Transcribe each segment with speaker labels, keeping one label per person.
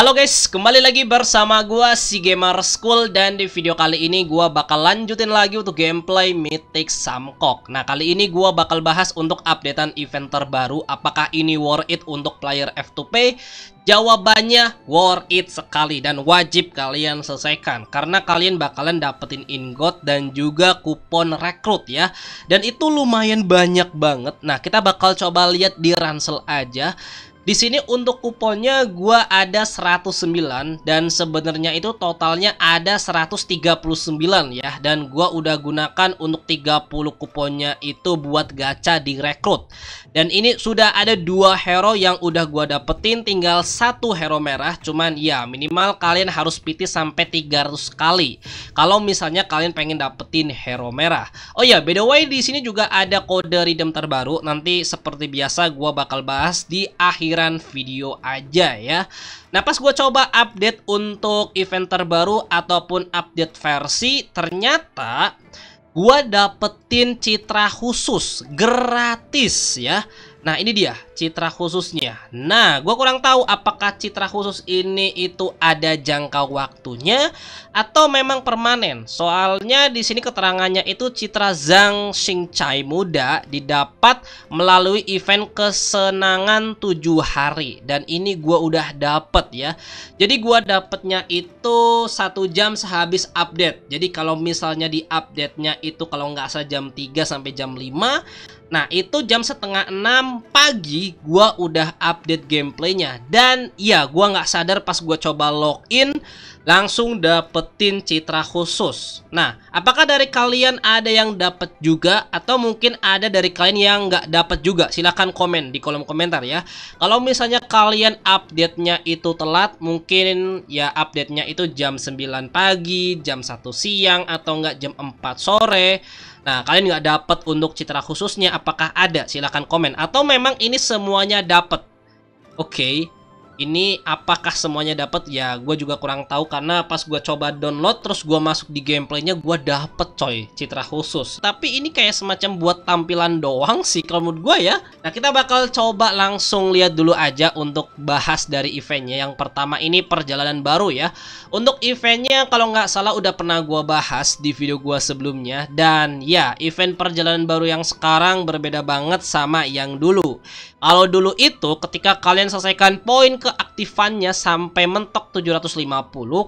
Speaker 1: Halo guys, kembali lagi bersama gua si Gamer School dan di video kali ini gua bakal lanjutin lagi untuk gameplay Mythic Samkok. Nah, kali ini gua bakal bahas untuk updatean event terbaru apakah ini worth it untuk player F2P? Jawabannya worth it sekali dan wajib kalian selesaikan karena kalian bakalan dapetin ingot dan juga kupon rekrut ya. Dan itu lumayan banyak banget. Nah, kita bakal coba lihat di ransel aja di sini untuk kuponnya gua ada 109 dan sebenarnya itu totalnya ada 139 ya dan gua udah gunakan untuk 30 kuponnya itu buat gacha di rekrut. Dan ini sudah ada dua hero yang udah gua dapetin tinggal satu hero merah cuman ya minimal kalian harus piti sampai 300 kali. Kalau misalnya kalian pengen dapetin hero merah. Oh ya, by the way di sini juga ada kode redeem terbaru nanti seperti biasa gua bakal bahas di akhir aliran video aja ya. Nah pas gue coba update untuk event terbaru ataupun update versi ternyata gue dapetin citra khusus gratis ya Nah ini dia citra khususnya Nah gue kurang tahu apakah citra khusus ini itu ada jangka waktunya Atau memang permanen Soalnya di sini keterangannya itu citra Zhang Shengcai muda Didapat melalui event kesenangan 7 hari Dan ini gue udah dapet ya Jadi gue dapetnya itu satu jam sehabis update Jadi kalau misalnya di update-nya itu kalau nggak salah jam 3 sampai jam 5 Nah itu jam setengah enam pagi gue udah update gameplaynya Dan ya gue nggak sadar pas gue coba login langsung dapetin citra khusus. Nah, apakah dari kalian ada yang dapat juga atau mungkin ada dari kalian yang nggak dapat juga? Silahkan komen di kolom komentar ya. Kalau misalnya kalian update-nya itu telat, mungkin ya update-nya itu jam 9 pagi, jam 1 siang atau nggak jam 4 sore. Nah, kalian nggak dapat untuk citra khususnya apakah ada? Silahkan komen atau memang ini semuanya dapat. Oke, okay ini apakah semuanya dapat ya gue juga kurang tahu karena pas gue coba download terus gue masuk di gameplaynya gue dapet coy citra khusus tapi ini kayak semacam buat tampilan doang sih kalau menurut gue ya nah kita bakal coba langsung lihat dulu aja untuk bahas dari eventnya yang pertama ini perjalanan baru ya untuk eventnya kalau nggak salah udah pernah gue bahas di video gue sebelumnya dan ya event perjalanan baru yang sekarang berbeda banget sama yang dulu kalau dulu itu ketika kalian selesaikan poin ke keaktifannya sampai mentok 750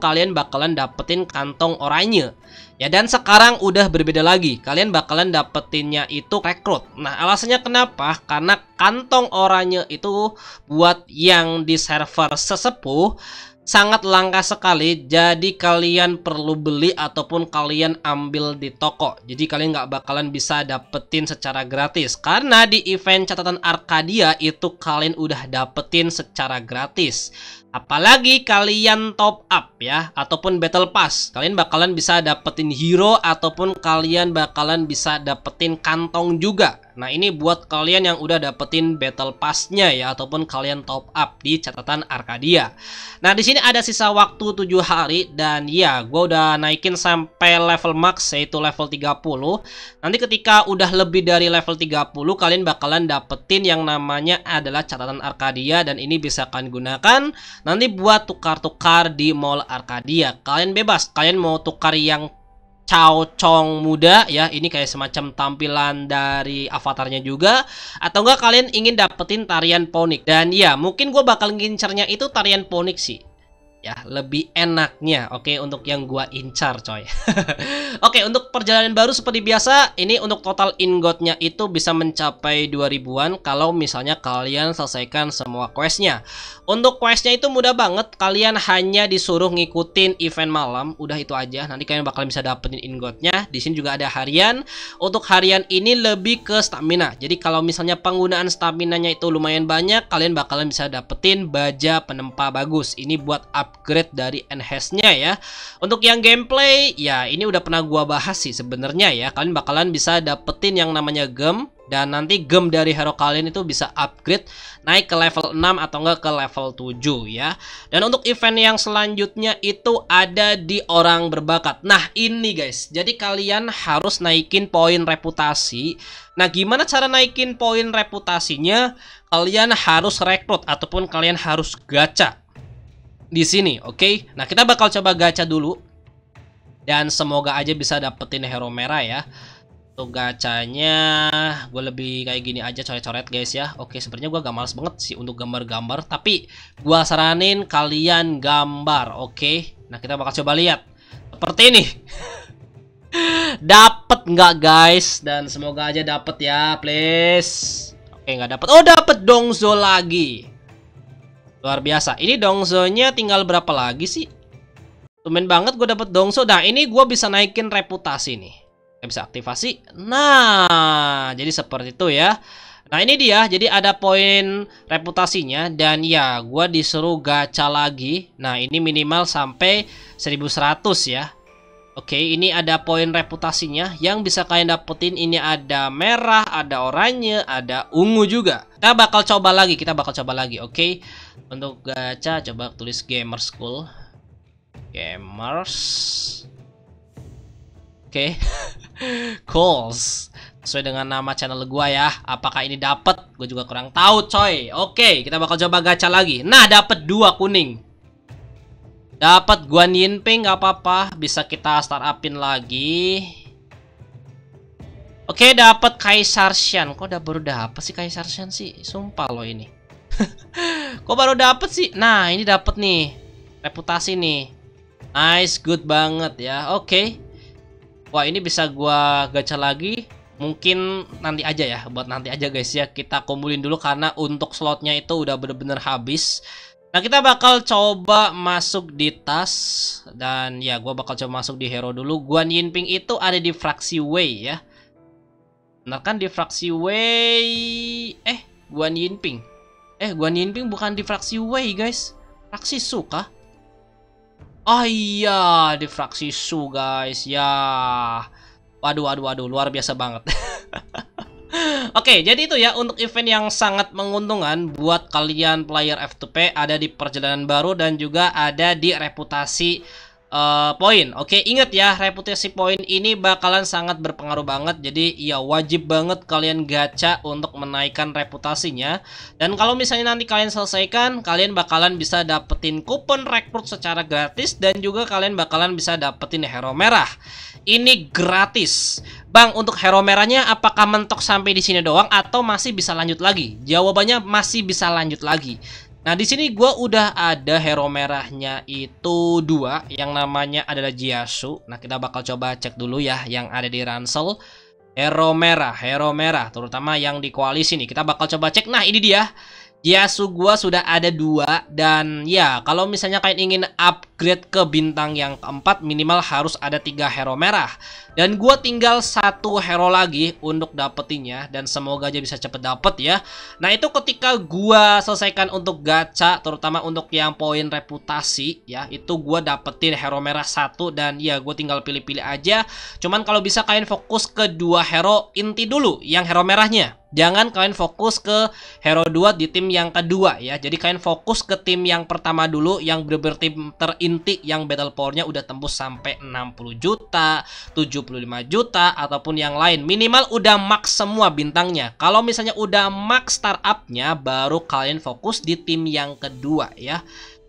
Speaker 1: kalian bakalan dapetin kantong oranye ya dan sekarang udah berbeda lagi kalian bakalan dapetinnya itu rekrut nah alasannya kenapa karena kantong oranye itu buat yang di server sesepuh sangat langka sekali jadi kalian perlu beli ataupun kalian ambil di toko jadi kalian nggak bakalan bisa dapetin secara gratis karena di event catatan Arkadia itu kalian udah dapetin secara gratis Apalagi kalian top up ya ataupun battle pass, kalian bakalan bisa dapetin hero ataupun kalian bakalan bisa dapetin kantong juga. Nah, ini buat kalian yang udah dapetin battle passnya ya ataupun kalian top up di catatan Arkadia. Nah, di sini ada sisa waktu 7 hari dan ya, gue udah naikin sampai level max yaitu level 30. Nanti ketika udah lebih dari level 30, kalian bakalan dapetin yang namanya adalah catatan Arkadia dan ini bisa kalian gunakan Nanti buat tukar-tukar di Mall Arcadia. Kalian bebas, kalian mau tukar yang Chao Chong muda ya ini kayak semacam tampilan dari avatarnya juga atau enggak kalian ingin dapetin tarian ponik dan ya mungkin gue bakal ngincernya itu tarian ponik sih ya lebih enaknya oke okay, untuk yang gua incar coy oke okay, untuk perjalanan baru seperti biasa ini untuk total ingotnya itu bisa mencapai 2000an kalau misalnya kalian selesaikan semua questnya untuk questnya itu mudah banget kalian hanya disuruh ngikutin event malam udah itu aja nanti kalian bakalan bisa dapetin ingotnya di sini juga ada harian untuk harian ini lebih ke stamina jadi kalau misalnya penggunaan stamina nya itu lumayan banyak kalian bakalan bisa dapetin baja penempa bagus ini buat up upgrade dari enhance-nya ya. Untuk yang gameplay, ya ini udah pernah gua bahas sih sebenarnya ya. Kalian bakalan bisa dapetin yang namanya gem dan nanti gem dari hero kalian itu bisa upgrade naik ke level 6 atau enggak ke level 7 ya. Dan untuk event yang selanjutnya itu ada di orang berbakat. Nah, ini guys. Jadi kalian harus naikin poin reputasi. Nah, gimana cara naikin poin reputasinya? Kalian harus rekrut ataupun kalian harus gacha di sini, oke? Okay? Nah, kita bakal coba gacha dulu. Dan semoga aja bisa dapetin hero merah ya. Untuk gacanya, gue lebih kayak gini aja coret-coret guys ya. Oke, okay, sebenarnya gue gak males banget sih untuk gambar-gambar. Tapi, gue saranin kalian gambar, oke? Okay? Nah, kita bakal coba lihat. Seperti ini. dapat nggak guys? Dan semoga aja dapat ya, please. Oke, nggak dapat. Oh, dapat dong, zo lagi. Luar biasa. Ini dongsonya tinggal berapa lagi sih? Tumben banget gue dapet dongso. Nah, ini gue bisa naikin reputasi nih. Gak bisa aktivasi. Nah, jadi seperti itu ya. Nah, ini dia. Jadi ada poin reputasinya. Dan ya, gue disuruh gacha lagi. Nah, ini minimal sampai 1100 ya. Oke, ini ada poin reputasinya yang bisa kalian dapetin. Ini ada merah, ada oranye, ada ungu juga. Kita bakal coba lagi, kita bakal coba lagi, oke? Okay? Untuk gacha coba tulis gamer school. Gamers. Oke. Okay. Calls. Sesuai dengan nama channel gua ya. Apakah ini dapat? Gue juga kurang tahu, coy. Oke, okay, kita bakal coba gacha lagi. Nah, dapat dua kuning. Dapat Guan Yinping nggak apa-apa, bisa kita start upin lagi. Oke, dapat Kaisar Shen. Kok udah baru dapat sih Kaisar Shan sih? Sumpah loh ini. Kok baru dapat sih? Nah, ini dapat nih. Reputasi nih. Nice, good banget ya. Oke. Wah, ini bisa gua gacha lagi. Mungkin nanti aja ya, buat nanti aja guys ya. Kita kumpulin dulu karena untuk slotnya itu udah bener-bener habis. Nah kita bakal coba masuk di tas dan ya gue bakal coba masuk di hero dulu. Guan Yinping itu ada di fraksi Wei ya. Benar kan di fraksi Wei? Eh Guan Yinping? Eh Guan Yinping bukan di fraksi Wei guys. Fraksi Su kah? Oh iya di fraksi Su guys ya. Waduh waduh waduh luar biasa banget. Oke, okay, jadi itu ya untuk event yang sangat menguntungkan buat kalian player F2P ada di perjalanan baru dan juga ada di reputasi uh, poin. Oke, ingat ya, reputasi poin ini bakalan sangat berpengaruh banget. Jadi, ya wajib banget kalian gacha untuk menaikkan reputasinya. Dan kalau misalnya nanti kalian selesaikan, kalian bakalan bisa dapetin kupon rekrut secara gratis dan juga kalian bakalan bisa dapetin hero merah. Ini gratis. Bang, untuk hero merahnya apakah mentok sampai di sini doang atau masih bisa lanjut lagi? Jawabannya masih bisa lanjut lagi. Nah, di sini gue udah ada hero merahnya itu dua, yang namanya adalah Jiasu. Nah, kita bakal coba cek dulu ya yang ada di ransel. Hero merah, hero merah, terutama yang di koalisi nih. Kita bakal coba cek. Nah, ini dia. Jiasu gue sudah ada dua dan ya kalau misalnya kalian ingin up upgrade ke bintang yang keempat minimal harus ada tiga hero merah. Dan gue tinggal satu hero lagi untuk dapetinnya dan semoga aja bisa cepet dapet ya. Nah itu ketika gue selesaikan untuk gacha terutama untuk yang poin reputasi ya itu gue dapetin hero merah satu dan ya gue tinggal pilih-pilih aja. Cuman kalau bisa kalian fokus ke dua hero inti dulu yang hero merahnya. Jangan kalian fokus ke hero 2 di tim yang kedua ya. Jadi kalian fokus ke tim yang pertama dulu yang bener tim terin inti yang battle powernya udah tembus sampai 60 juta, 75 juta ataupun yang lain. Minimal udah max semua bintangnya. Kalau misalnya udah max startupnya baru kalian fokus di tim yang kedua ya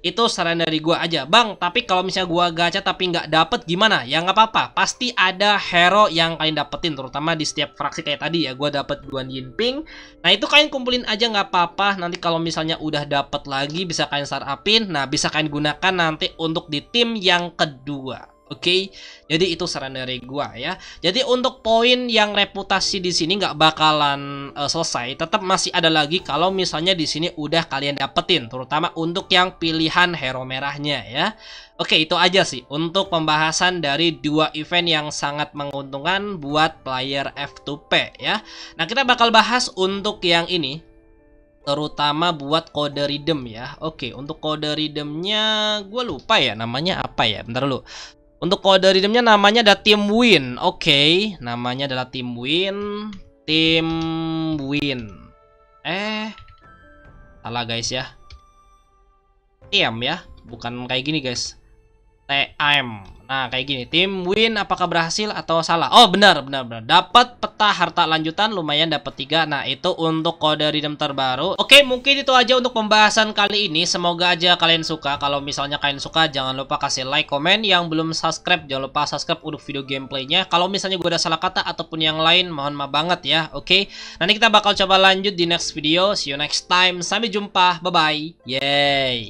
Speaker 1: itu saran dari gua aja bang tapi kalau misalnya gua gacha tapi nggak dapet gimana ya nggak apa-apa pasti ada hero yang kalian dapetin terutama di setiap fraksi kayak tadi ya gua dapet Guan Ping. nah itu kalian kumpulin aja nggak apa-apa nanti kalau misalnya udah dapet lagi bisa kalian start upin nah bisa kalian gunakan nanti untuk di tim yang kedua Oke, okay? jadi itu saran dari gua ya. Jadi untuk poin yang reputasi di sini nggak bakalan uh, selesai, tetap masih ada lagi kalau misalnya di sini udah kalian dapetin, terutama untuk yang pilihan hero merahnya ya. Oke, okay, itu aja sih untuk pembahasan dari dua event yang sangat menguntungkan buat player F2P ya. Nah, kita bakal bahas untuk yang ini terutama buat kode rhythm ya. Oke, untuk kode rhythmnya gue lupa ya namanya apa ya. Bentar lu. Untuk kode redeemnya namanya ada tim win. Oke, okay. namanya adalah tim win. Tim win. Eh, salah guys ya. Tim ya, bukan kayak gini guys. TM. Nah, kayak gini. Tim win apakah berhasil atau salah? Oh, benar, benar, benar. Dapat peta harta lanjutan lumayan dapat 3. Nah, itu untuk kode redeem terbaru. Oke, mungkin itu aja untuk pembahasan kali ini. Semoga aja kalian suka. Kalau misalnya kalian suka, jangan lupa kasih like, komen. Yang belum subscribe, jangan lupa subscribe untuk video gameplaynya. Kalau misalnya gue ada salah kata ataupun yang lain, mohon maaf banget ya. Oke, nanti kita bakal coba lanjut di next video. See you next time. Sampai jumpa. Bye-bye. Yay.